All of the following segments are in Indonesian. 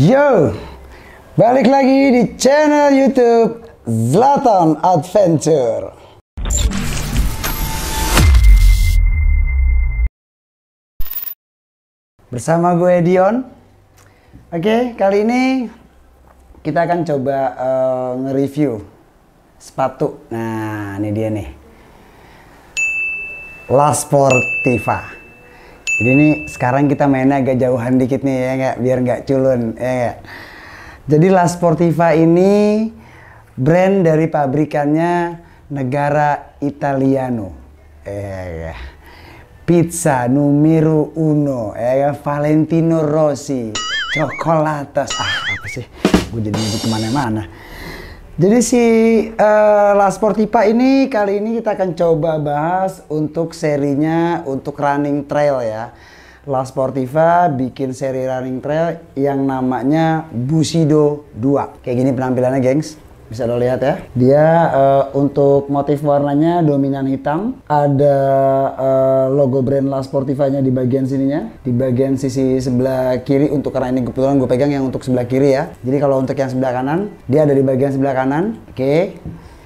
Yo, balik lagi di channel YouTube Zlatan Adventure. Bersama gue Dion. Oke, kali ini kita akan coba uh, nge-review sepatu. Nah, ini dia nih. La Sportiva. Jadi ini sekarang kita mainnya agak jauhan dikit nih ya nggak, biar nggak culun ya gak? Jadi La Sportiva ini brand dari pabrikannya negara Italiano. Ya, ya. Pizza numero uno, ya, ya. Valentino Rossi, Coklatas. Ah, apa sih? Gue jadi kemana-mana. Jadi si uh, eh, La Sportiva ini kali ini kita akan coba bahas untuk serinya untuk running trail ya. La Sportiva bikin seri running trail yang namanya Busido 2. Kayak gini penampilannya, gengs bisa lo lihat ya dia uh, untuk motif warnanya dominan hitam ada uh, logo brand La Sportiva nya di bagian sininya di bagian sisi sebelah kiri untuk karena ini kebetulan gue pegang yang untuk sebelah kiri ya jadi kalau untuk yang sebelah kanan dia ada di bagian sebelah kanan oke okay.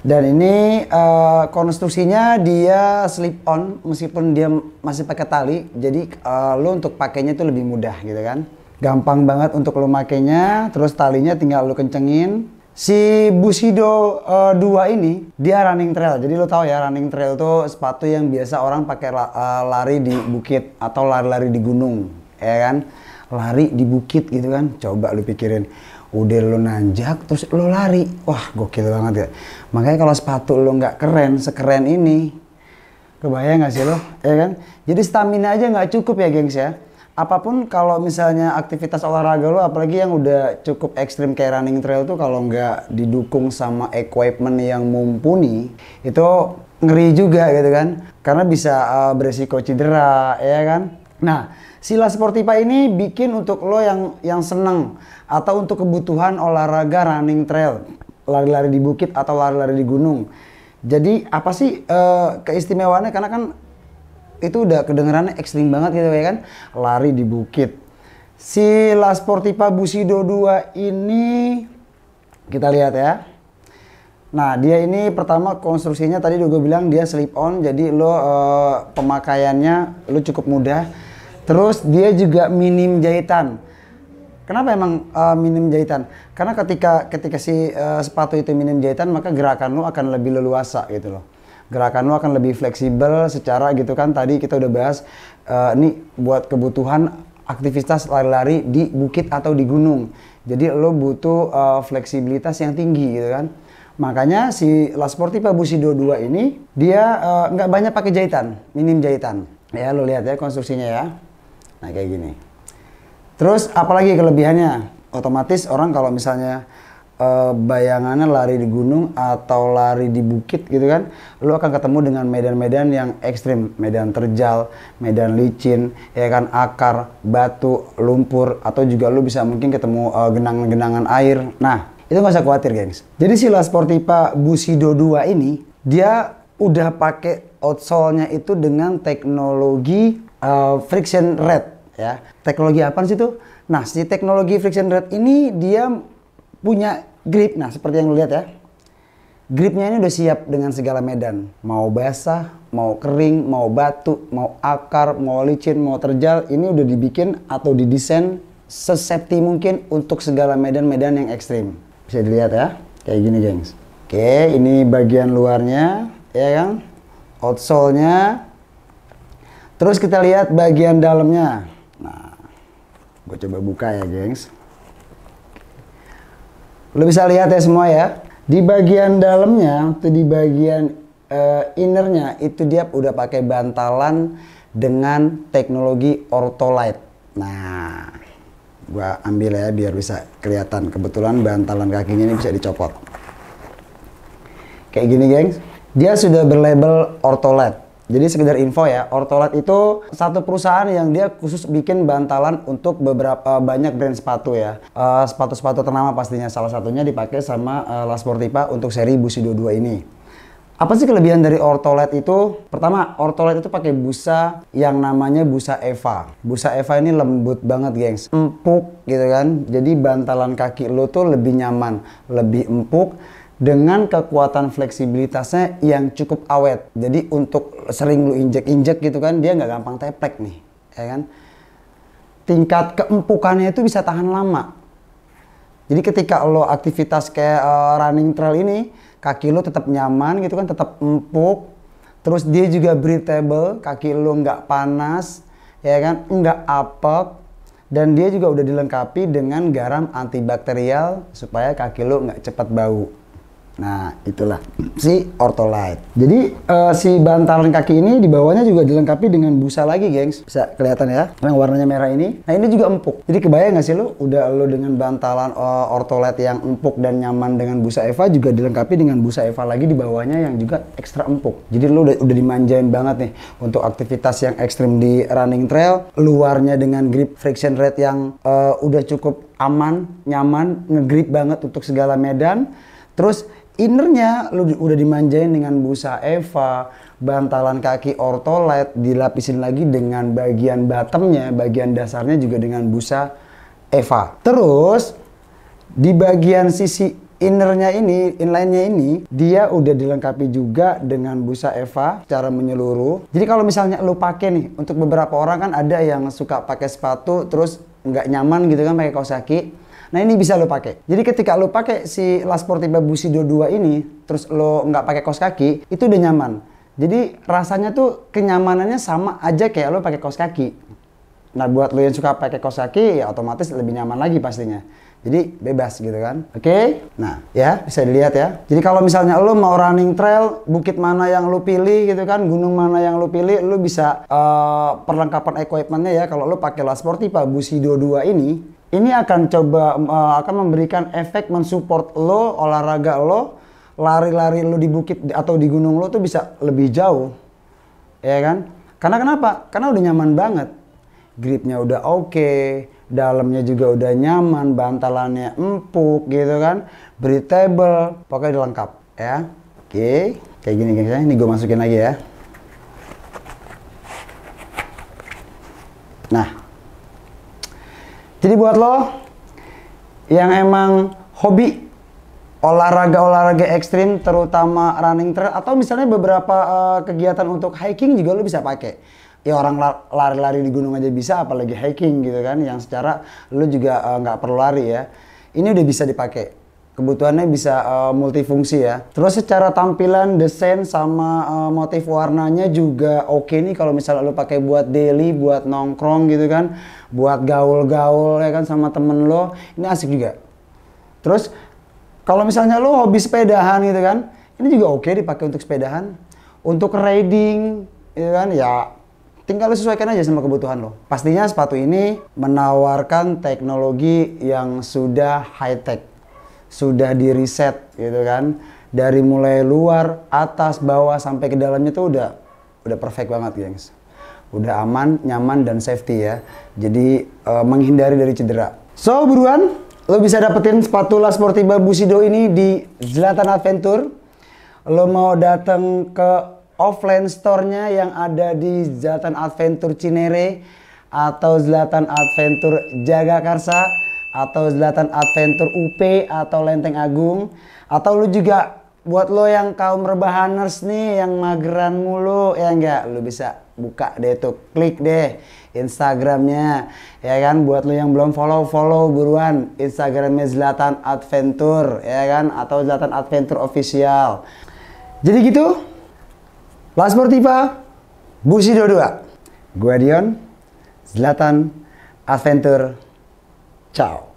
Dan ini uh, konstruksinya dia slip on meskipun dia masih pakai tali. Jadi uh, lo untuk pakainya itu lebih mudah gitu kan. Gampang banget untuk lo makainya, terus talinya tinggal lo kencengin. Si Bushido uh, eh, 2 ini dia running trail. Jadi lo tau ya running trail itu sepatu yang biasa orang pakai la uh, lari di bukit atau lari-lari di gunung, ya kan? Lari di bukit gitu kan. Coba lo pikirin. Udah lo nanjak terus lo lari. Wah, gokil banget ya. Makanya kalau sepatu lo nggak keren sekeren ini, kebayang gak sih lo? Ya kan? Jadi stamina aja nggak cukup ya, gengs ya apapun kalau misalnya aktivitas olahraga lo apalagi yang udah cukup ekstrim kayak running trail tuh kalau nggak didukung sama equipment yang mumpuni itu ngeri juga gitu kan karena bisa uh, beresiko cedera ya kan nah sila sportiva ini bikin untuk lo yang yang seneng atau untuk kebutuhan olahraga running trail lari-lari di bukit atau lari-lari di gunung jadi apa sih uh, keistimewaannya karena kan itu udah kedengerannya ekstrim banget gitu ya kan lari di bukit si La Sportiva Busido 2 ini kita lihat ya Nah, dia ini pertama konstruksinya tadi juga bilang dia slip on, jadi lo uh, pemakaiannya lo cukup mudah. Terus dia juga minim jahitan. Kenapa emang uh, minim jahitan? Karena ketika ketika si uh, sepatu itu minim jahitan, maka gerakan lo akan lebih leluasa gitu loh gerakan lo akan lebih fleksibel secara gitu kan tadi kita udah bahas uh, eh, nih buat kebutuhan aktivitas lari-lari di bukit atau di gunung. Jadi lo butuh uh, fleksibilitas yang tinggi gitu kan. Makanya si La Sportiva dua 2 ini dia eh, nggak uh, banyak pakai jahitan, minim jahitan. Ya lo lihat ya konstruksinya ya. Nah kayak gini. Terus apalagi kelebihannya? Otomatis orang kalau misalnya Eh, bayangannya lari di gunung atau lari di bukit gitu kan, lu akan ketemu dengan medan-medan yang ekstrim, medan terjal, medan licin, ya kan akar, batu, lumpur, atau juga lu bisa mungkin ketemu uh, eh, genangan-genangan air. Nah, itu nggak usah khawatir, gengs. Jadi sila Sportiva busido 2 ini, dia udah pakai outsole-nya itu dengan teknologi uh, friction red ya. Teknologi apa sih itu? Nah, si teknologi friction red ini dia punya grip. Nah, seperti yang lu lihat ya. Gripnya ini udah siap dengan segala medan. Mau basah, mau kering, mau batu, mau akar, mau licin, mau terjal. Ini udah dibikin atau didesain sesepti mungkin untuk segala medan-medan yang ekstrim. Bisa dilihat ya. Kayak gini, gengs. Oke, ini bagian luarnya. Ya kan? Outsole-nya. Terus kita lihat bagian dalamnya. Nah, gue coba buka ya, gengs. Lo bisa lihat ya semua ya. Di bagian dalamnya, tuh di bagian uh, innernya itu dia udah pakai bantalan dengan teknologi ortolite. Nah, gua ambil ya biar bisa kelihatan. Kebetulan bantalan kakinya ini bisa dicopot. Kayak gini, gengs. Dia sudah berlabel ortolite. Jadi sekedar info ya, Ortolat itu satu perusahaan yang dia khusus bikin bantalan untuk beberapa banyak brand sepatu ya. sepatu eh, sepatu-sepatu ternama pastinya salah satunya dipakai sama uh, La Sportiva untuk seri Busi 22 ini. Apa sih kelebihan dari Ortolet itu? Pertama, Ortolet itu pakai busa yang namanya busa Eva. Busa Eva ini lembut banget, gengs. Empuk gitu kan. Jadi bantalan kaki lo tuh lebih nyaman, lebih empuk dengan kekuatan fleksibilitasnya yang cukup awet. Jadi untuk sering lu injek-injek gitu kan, dia nggak gampang teplek nih, ya kan? Tingkat keempukannya itu bisa tahan lama. Jadi ketika lo aktivitas kayak uh, running trail ini, kaki lo tetap nyaman gitu kan, tetap empuk. Terus dia juga breathable, kaki lo nggak panas, ya kan, nggak apek. Dan dia juga udah dilengkapi dengan garam antibakterial supaya kaki lo nggak cepat bau. Nah, itulah si Ortolite. Jadi uh, si bantalan kaki ini di bawahnya juga dilengkapi dengan busa lagi, gengs. Bisa kelihatan ya, yang warnanya merah ini. Nah, ini juga empuk. Jadi kebayang nggak sih lu udah lu dengan bantalan uh, Ortolite yang empuk dan nyaman dengan busa Eva juga dilengkapi dengan busa Eva lagi di bawahnya yang juga ekstra empuk. Jadi lu udah, udah dimanjain banget nih untuk aktivitas yang ekstrim di running trail, luarnya dengan grip friction rate yang uh, udah cukup aman, nyaman, ngegrip banget untuk segala medan. Terus innernya lu udah dimanjain dengan busa Eva, bantalan kaki ortolet, dilapisin lagi dengan bagian bottomnya, bagian dasarnya juga dengan busa Eva. Terus di bagian sisi innernya ini, inline-nya ini, dia udah dilengkapi juga dengan busa Eva secara menyeluruh. Jadi kalau misalnya lu pakai nih, untuk beberapa orang kan ada yang suka pakai sepatu terus nggak nyaman gitu kan pakai kaos kaki. Nah ini bisa lo pakai. Jadi ketika lo pakai si La Sportiva Busi 22 ini, terus lo nggak pakai kaos kaki, itu udah nyaman. Jadi rasanya tuh kenyamanannya sama aja kayak lo pakai kaos kaki. Nah buat lo yang suka pakai kaos kaki ya otomatis lebih nyaman lagi pastinya. Jadi bebas gitu kan. Oke. Okay? Nah, ya bisa dilihat ya. Jadi kalau misalnya lo mau running trail, bukit mana yang lo pilih gitu kan, gunung mana yang lo pilih, lo bisa uh, perlengkapan equipmentnya ya. Kalau lo pakai La tipe Busi 22 ini, ini akan coba uh, akan memberikan efek mensupport lo olahraga lo lari-lari lo di bukit atau di gunung lo tuh bisa lebih jauh. Ya kan? Karena kenapa? Karena udah nyaman banget gripnya udah oke, okay, dalamnya juga udah nyaman, bantalannya empuk gitu kan, breathable, pokoknya udah lengkap ya. Oke, okay. kayak gini guys ya, ini gue masukin lagi ya. Nah, jadi buat lo yang emang hobi olahraga-olahraga ekstrim terutama running trail atau misalnya beberapa uh, kegiatan untuk hiking juga lo bisa pakai ya orang lari-lari di gunung aja bisa apalagi hiking gitu kan yang secara lu juga eh, nggak uh, perlu lari ya ini udah bisa dipakai kebutuhannya bisa uh, multifungsi ya terus secara tampilan desain sama uh, motif warnanya juga oke okay nih kalau misalnya lu pakai buat daily buat nongkrong gitu kan buat gaul-gaul ya kan sama temen lo ini asik juga terus kalau misalnya lo hobi sepedahan gitu kan ini juga oke okay dipakai untuk sepedahan untuk riding gitu kan ya tinggal lo sesuaikan aja sama kebutuhan lo. Pastinya sepatu ini menawarkan teknologi yang sudah high tech, sudah di reset gitu kan. Dari mulai luar, atas, bawah sampai ke dalamnya tuh udah udah perfect banget, gengs. Udah aman, nyaman dan safety ya. Jadi uh, menghindari dari cedera. So, buruan lo bisa dapetin sepatu La Sportiva Busido ini di Zlatan Adventure. Lo mau datang ke offline store-nya yang ada di Zlatan Adventure Cinere atau Zlatan Adventure Jagakarsa atau Zlatan Adventure UP atau Lenteng Agung atau lu juga buat lo yang kaum rebahaners nih yang mageran mulu ya enggak lu bisa buka deh tuh klik deh Instagramnya ya kan buat lo yang belum follow follow buruan Instagramnya Zlatan Adventure ya kan atau Zlatan Adventure official jadi gitu Las Mortiva, Dua, 2. Gue Dion, Zlatan, Adventure, ciao.